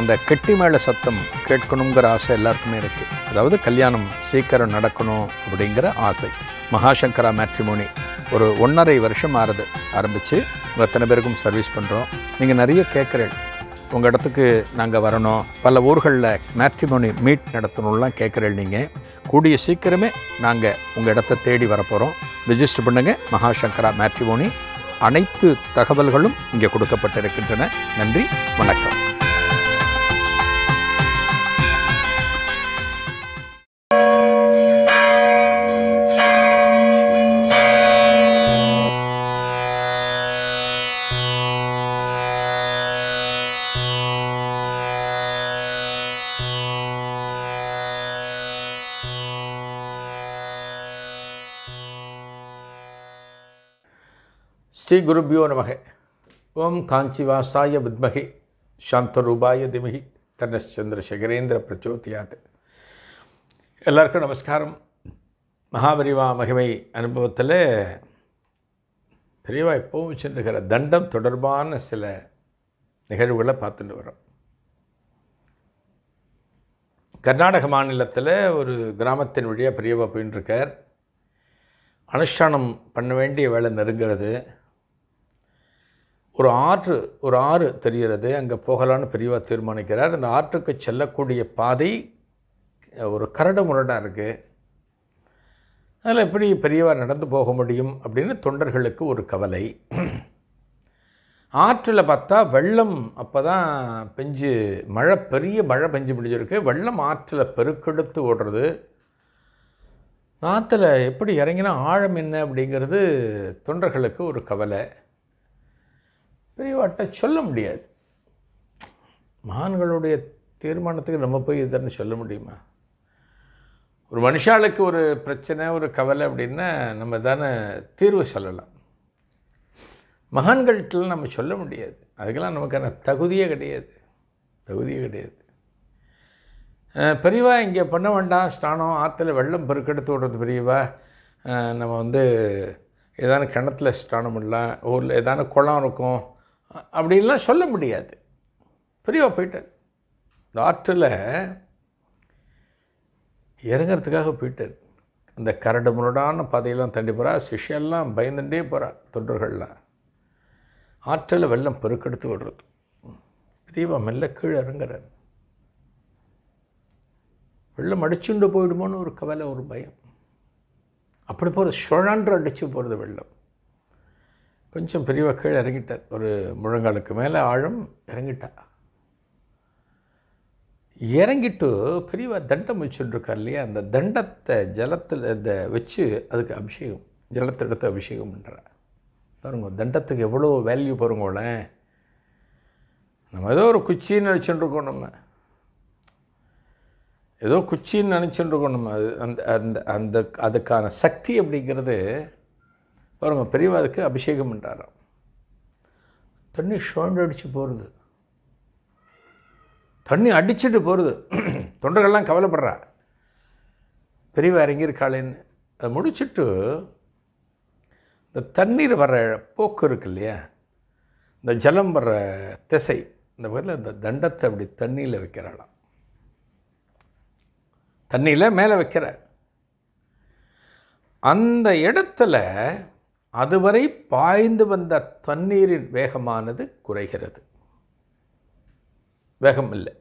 அந்த கெட்டி மேலே சத்தம் கேட்கணுங்கிற ஆசை எல்லாருக்குமே இருக்குது அதாவது கல்யாணம் சீக்கிரம் நடக்கணும் அப்படிங்கிற ஆசை மகாசங்கரா மேட்ரிமோனி ஒரு ஒன்றரை வருஷம் ஆறுது ஆரம்பித்து எத்தனை பேருக்கும் சர்வீஸ் பண்ணுறோம் நீங்கள் நிறைய கேட்குறீங்க உங்கள் இடத்துக்கு நாங்கள் வரணும் பல ஊர்களில் மேட்ரிமோனி மீட் நடத்தணும்லாம் கேட்குறீங்க நீங்கள் கூடிய சீக்கிரமே நாங்கள் உங்கள் இடத்த தேடி வரப்போகிறோம் ரிஜிஸ்டர் பண்ணுங்கள் மகாசங்கரா மேட்ரிமோனி அனைத்து தகவல்களும் இங்கே கொடுக்கப்பட்டிருக்கின்றன நன்றி வணக்கம் ஸ்ரீ குருபியோ நமக ஓம் காஞ்சிவாசாய வித்மகி சாந்தரூபாய திமகி தன்னச்சந்திரசேகரேந்திர பிரச்சோதியாத் எல்லாருக்கும் நமஸ்காரம் மகாபரிவா மகிமை அனுபவத்தில் பெரியவா எப்பவும் சென்றுகிற தண்டம் தொடர்பான சில நிகழ்வுகளை பார்த்துட்டு வரோம் கர்நாடக மாநிலத்தில் ஒரு கிராமத்தின் வழியாக பெரியவா போயின்னு இருக்கார் அனுஷ்டானம் பண்ண வேண்டிய வேலை நெருங்கிறது ஒரு ஆற்று ஒரு ஆறு தெரிகிறது அங்கே போகலான்னு பெரியவா தீர்மானிக்கிறார் அந்த ஆற்றுக்கு செல்லக்கூடிய பாதை ஒரு கரடு முரடாக இருக்குது அதில் எப்படி பெரியவா நடந்து போக முடியும் அப்படின்னு தொண்டர்களுக்கு ஒரு கவலை ஆற்றில் பார்த்தா வெள்ளம் அப்போ தான் பெஞ்சு மழை பெரிய மழை பெஞ்சு முடிஞ்சிருக்கு வெள்ளம் ஆற்றில் பெருக்கெடுத்து ஓடுறது ஆற்றுல எப்படி இறங்கினா ஆழம் என்ன அப்படிங்கிறது தொண்டர்களுக்கு ஒரு கவலை பெரியவாட்ட சொல்ல முடியாது மகான்களுடைய தீர்மானத்துக்கு நம்ம போய் இதுன்னு சொல்ல முடியுமா ஒரு மனுஷாளுக்கு ஒரு பிரச்சனை ஒரு கவலை அப்படின்னா நம்ம தானே தீர்வு சொல்லலாம் மகான்கள்கிட்ட நம்ம சொல்ல முடியாது அதுக்கெல்லாம் நமக்கான தகுதியே கிடையாது தகுதியே கிடையாது பெரியவா இங்கே பண்ண வேண்டாம் ஸ்நானம் ஆற்றுல வெள்ளம் பெருக்கெடுத்து விடுறது பெரியவா நம்ம வந்து ஏதான கிணத்துல ஸ்நானம் பண்ணலாம் ஊரில் ஏதான குளம் இருக்கும் அப்படின்லாம் சொல்ல முடியாது பெரியவா போயிட்டார் இந்த ஆற்றில் இறங்கிறதுக்காக போயிட்டார் இந்த கரடு முரடான பாதையெல்லாம் தண்டி போகிறா சிஷியெல்லாம் பயந்துட்டே போகிறா தொண்டர்கள்லாம் ஆற்றில் வெள்ளம் பெருக்கெடுத்து விடுறது பெரியவா மெல்ல கீழே இறங்குறார் வெள்ளம் அடிச்சுண்டு போயிடுமோன்னு ஒரு கவலை ஒரு பயம் அப்படி போகிற சுழன்று அடித்து போகிறது வெள்ளம் கொஞ்சம் பெரியவா கீழே இறங்கிட்டார் ஒரு முழங்காலுக்கு மேலே ஆழம் இறங்கிட்டா இறங்கிட்டு பெரியவா தண்டம் வச்சுட்டுருக்கார் இல்லையா அந்த தண்டத்தை ஜலத்தில் இதை வச்சு அதுக்கு அபிஷேகம் ஜலத்தை எடுத்து அபிஷேகம் பண்ணுறார் பாருங்க தண்டத்துக்கு எவ்வளோ வேல்யூ பாருங்களேன் நம்ம ஏதோ ஒரு குச்சின்னு நினச்சிட்டுருக்கோம் நம்ம ஏதோ குச்சின்னு நினச்சிட்டுருக்கோம் நம்ம அது அந்த அந்த அந்த அதுக்கான சக்தி அப்படிங்கிறது பாருங்கள் பெரியவாதுக்கு அபிஷேகம் பண்ணுறாராம் தண்ணி ஷோண்டு அடித்து போகிறது தண்ணி அடிச்சுட்டு போகிறது தொண்டர்கள்லாம் கவலைப்படுறா பெரியவா இறங்கியிருக்காளேன்னு அதை முடிச்சுட்டு இந்த தண்ணீர் வர போக்கு இருக்கு இல்லையா இந்த ஜலம் வர்ற திசை இந்த பக்கத்தில் இந்த தண்டத்தை அப்படி தண்ணியில் வைக்கிறாளாம் தண்ணியில் மேலே வைக்கிற அந்த இடத்துல அதுவரை பாய்ந்து வந்த தண்ணீரின் வேகமானது குறைகிறது வேகம் இல்லை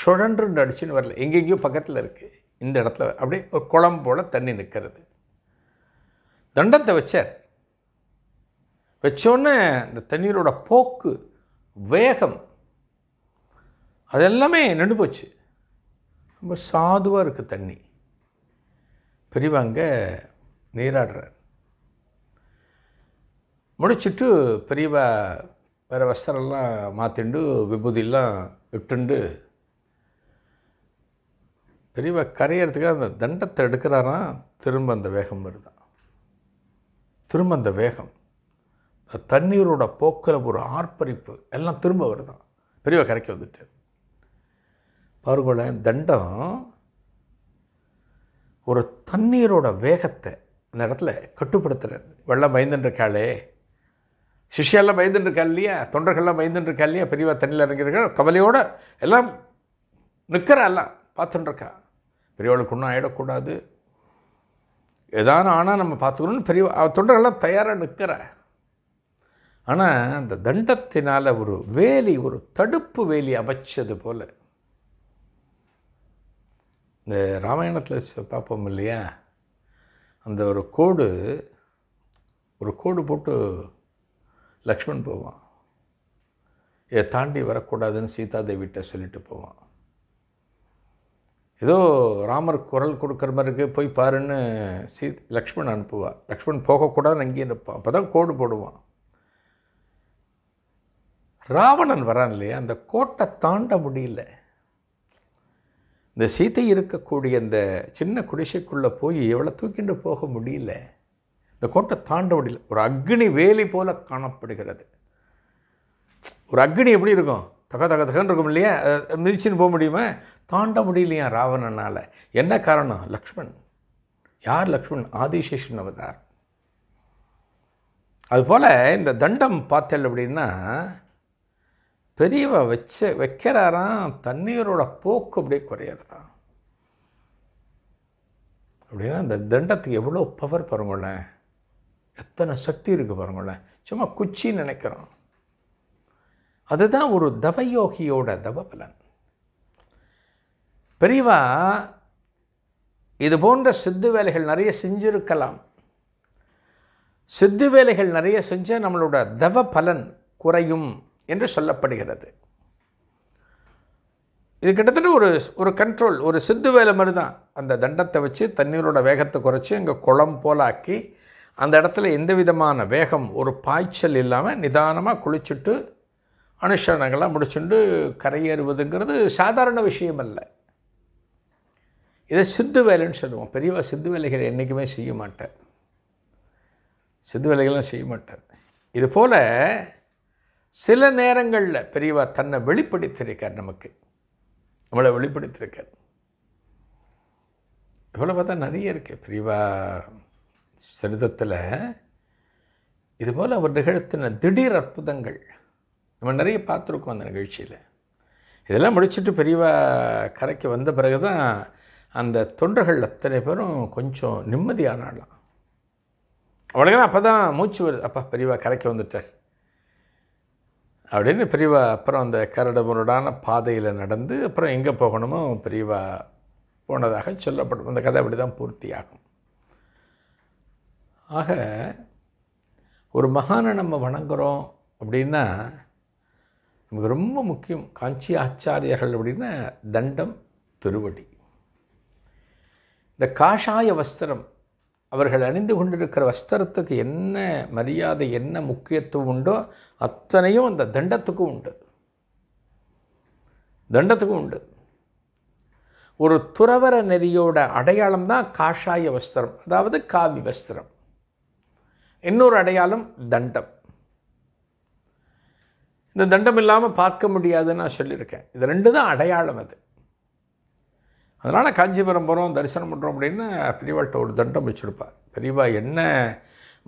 சுழன்று நடிச்சுன்னு வரல எங்கெங்கேயோ பக்கத்தில் இருக்குது இந்த இடத்துல அப்படியே ஒரு குளம் போல் தண்ணி நிற்கிறது தண்டத்தை வச்சார் வச்சோன்னே இந்த தண்ணீரோட போக்கு வேகம் அதெல்லாமே நின்று போச்சு ரொம்ப சாதுவாக இருக்குது தண்ணி பெரியவாங்க நீராடுறார் முடிச்சுட்டு பெரியவ வேறு வஸ்திரம்லாம் மாற்றிண்டு விபூதியெல்லாம் விட்டுண்டு பெரியவ கரையிறதுக்காக அந்த தண்டத்தை எடுக்கிறாராம் திரும்ப அந்த வேகம் வருதான் திரும்ப அந்த வேகம் தண்ணீரோட போக்கில் ஒரு ஆர்ப்பரிப்பு எல்லாம் திரும்ப வருதான் பெரியவ கரைக்க வந்துட்டு பாருங்களேன் தண்டம் ஒரு தண்ணீரோட வேகத்தை அந்த இடத்துல கட்டுப்படுத்துகிறார் வெள்ளம் பயந்துன்ற காலே சிஷியெல்லாம் பயந்துட்டு இருக்கா இல்லையா தொண்டர்கள்லாம் பயந்துட்டு இருக்கா இல்லையா பெரியவா தண்ணியில் இறங்கியிருக்கா கவலையோடு எல்லாம் நிற்கிறா எல்லாம் பார்த்துட்டுருக்கா பெரியவளுக்கு ஒன்றும் ஆகிடக்கூடாது எதான ஆனால் நம்ம பார்த்துக்கணும்னு பெரிய தொண்டர்கள்லாம் தயாராக நிற்கிற ஆனால் அந்த தண்டத்தினால் ஒரு வேலி ஒரு தடுப்பு வேலி அமைச்சது போல் இந்த ராமாயணத்தில் பார்ப்போம் இல்லையா அந்த ஒரு கோடு ஒரு கோடு போட்டு லக்ஷ்மண் போவான் இதை தாண்டி வரக்கூடாதுன்னு சீதா தேவிகிட்ட சொல்லிட்டு போவான் ஏதோ ராமர் குரல் கொடுக்குற மாதிரி போய் பாருன்னு சீ லக்ஷ்மண் அனுப்புவார் லக்ஷ்மண் போகக்கூடாதுன்னு அங்கேயே இருப்பான் அப்போ தான் கோடு போடுவான் ராவணன் வரான் இல்லையா அந்த கோட்டை தாண்ட முடியல இந்த சீத்தை இருக்கக்கூடிய அந்த சின்ன குடிசைக்குள்ளே போய் எவ்வளோ தூக்கிட்டு போக முடியல இந்த கோட்டை தாண்ட முடியல ஒரு அக்னி வேலி போல காணப்படுகிறது ஒரு அக்னி எப்படி இருக்கும் தக தக தகன்னு இருக்கும் இல்லையா மிதிச்சுன்னு போக முடியுமா தாண்ட முடியலையா ராவணனால் என்ன காரணம் லக்ஷ்மண் யார் லக்ஷ்மண் ஆதிசேஷன் அவதார் அதுபோல் இந்த தண்டம் பார்த்தல் அப்படின்னா பெரியவ வச்ச வைக்கிறாராம் தண்ணீரோட போக்கு அப்படியே குறையிறதா அப்படின்னா அந்த தண்டத்துக்கு எவ்வளோ பவர் பாருங்களேன் எத்தனை சக்தி இருக்குது பாருங்களேன் சும்மா குச்சி நினைக்கிறோம் அதுதான் ஒரு தவயோகியோட தவ பலன் பெரியவா இது போன்ற சித்து வேலைகள் நிறைய செஞ்சிருக்கலாம் சித்து வேலைகள் நிறைய செஞ்ச நம்மளோட தவ பலன் குறையும் என்று சொல்லப்படுகிறது இது கிட்டத்தட்ட ஒரு ஒரு கண்ட்ரோல் ஒரு சித்து வேலை மாதிரி தான் அந்த தண்டத்தை வச்சு தண்ணீரோட வேகத்தை குறைச்சி அங்கே குளம் போலாக்கி அந்த இடத்துல எந்த விதமான வேகம் ஒரு பாய்ச்சல் இல்லாமல் நிதானமாக குளிச்சுட்டு அனுஷ்டானங்கள்லாம் முடிச்சுட்டு கரையேறுவதுங்கிறது சாதாரண விஷயம் அல்ல இதை சித்து வேலைன்னு சொல்லுவோம் பெரியவா சித்து வேலைகள் என்றைக்குமே செய்ய மாட்டேன் சித்து வேலைகள்லாம் செய்ய மாட்டேன் இது போல் சில நேரங்களில் பெரியவா தன்னை வெளிப்படுத்தியிருக்கார் நமக்கு நம்மளை வெளிப்படுத்தியிருக்கார் இவ்வளோ பார்த்தா நிறைய இருக்குது பெரியவா சரிதத்தில் இதுபோல் அவர் நிகழ்த்தின திடீர் அற்புதங்கள் நம்ம நிறைய பார்த்துருக்கோம் அந்த நிகழ்ச்சியில் இதெல்லாம் முடிச்சுட்டு பெரியவாக கரைக்கு வந்த பிறகு தான் அந்த தொண்டர்கள் அத்தனை பேரும் கொஞ்சம் நிம்மதியானாலாம் அவளுக்கு அப்போ தான் மூச்சு வருது அப்பா பெரியவா கரைக்கு வந்துட்டார் அப்படின்னு பெரியவா அப்புறம் அந்த முரடான பாதையில் நடந்து அப்புறம் எங்கே போகணுமோ பெரியவா போனதாக சொல்லப்படும் அந்த கதை அப்படி தான் பூர்த்தியாகும் ஆக ஒரு மகானை நம்ம வணங்குகிறோம் அப்படின்னா நமக்கு ரொம்ப முக்கியம் காஞ்சி ஆச்சாரியர்கள் அப்படின்னா தண்டம் திருவடி இந்த காஷாய வஸ்திரம் அவர்கள் அணிந்து கொண்டிருக்கிற வஸ்திரத்துக்கு என்ன மரியாதை என்ன முக்கியத்துவம் உண்டோ அத்தனையும் அந்த தண்டத்துக்கும் உண்டு தண்டத்துக்கும் உண்டு ஒரு துறவர நெறியோட அடையாளம் தான் காஷாய வஸ்திரம் அதாவது காவி வஸ்திரம் இன்னொரு அடையாளம் தண்டம் இந்த தண்டம் இல்லாமல் பார்க்க முடியாதுன்னு நான் சொல்லியிருக்கேன் இது ரெண்டு தான் அடையாளம் அது அதனால் காஞ்சிபுரம் போகிறோம் தரிசனம் பண்ணுறோம் அப்படின்னு பெரியவாள்கிட்ட ஒரு தண்டம் வச்சுருப்பார் பெரியவா என்ன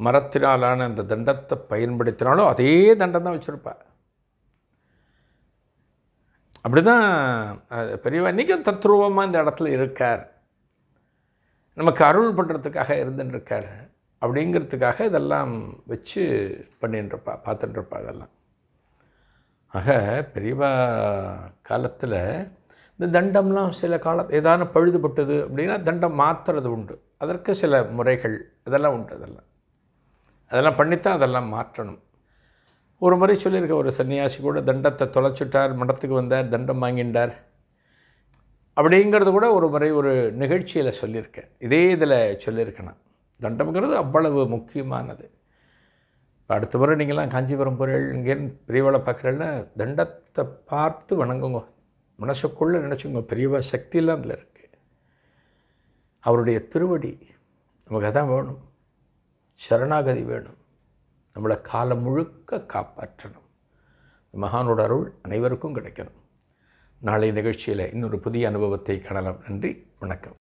மரத்தினாலான அந்த தண்டத்தை பயன்படுத்தினாலோ அதே தண்டம் தான் வச்சுருப்பார் அப்படி தான் பெரியவா இன்றைக்கும் தத்ரூபமாக இந்த இடத்துல இருக்கார் நமக்கு அருள் பண்ணுறதுக்காக இருந்துன்னு இருக்கார் அப்படிங்கிறதுக்காக இதெல்லாம் வச்சு பண்ணிட்டுருப்பா பார்த்துட்டுருப்பா அதெல்லாம் ஆக பெரியவா காலத்தில் இந்த தண்டம்லாம் சில கால ஏதான பழுதுபட்டது அப்படின்னா தண்டம் மாற்றுறது உண்டு அதற்கு சில முறைகள் இதெல்லாம் உண்டு அதெல்லாம் அதெல்லாம் பண்ணித்தான் அதெல்லாம் மாற்றணும் ஒரு முறை சொல்லியிருக்க ஒரு சன்னியாசி கூட தண்டத்தை தொலைச்சிட்டார் மடத்துக்கு வந்தார் தண்டம் வாங்கிட்டார் அப்படிங்கிறது கூட ஒரு முறை ஒரு நிகழ்ச்சியில் சொல்லியிருக்கேன் இதே இதில் சொல்லியிருக்கேன் தண்டம்ங்கிறது அவ்வளவு முக்கியமானது இப்போ அடுத்த முறை நீங்களாம் காஞ்சிபுரம் பொருள் இங்கேன்னு பெரியவளை பார்க்குறேன்னா தண்டத்தை பார்த்து வணங்குங்க மனசுக்குள்ளே நினச்சிங்க பெரியவா சக்தியெல்லாம் அதில் இருக்குது அவருடைய திருவடி நமக்கு அதான் வேணும் சரணாகதி வேணும் நம்மளை காலம் முழுக்க காப்பாற்றணும் மகானோட அருள் அனைவருக்கும் கிடைக்கணும் நாளைய நிகழ்ச்சியில் இன்னொரு புதிய அனுபவத்தை காணலாம் நன்றி வணக்கம்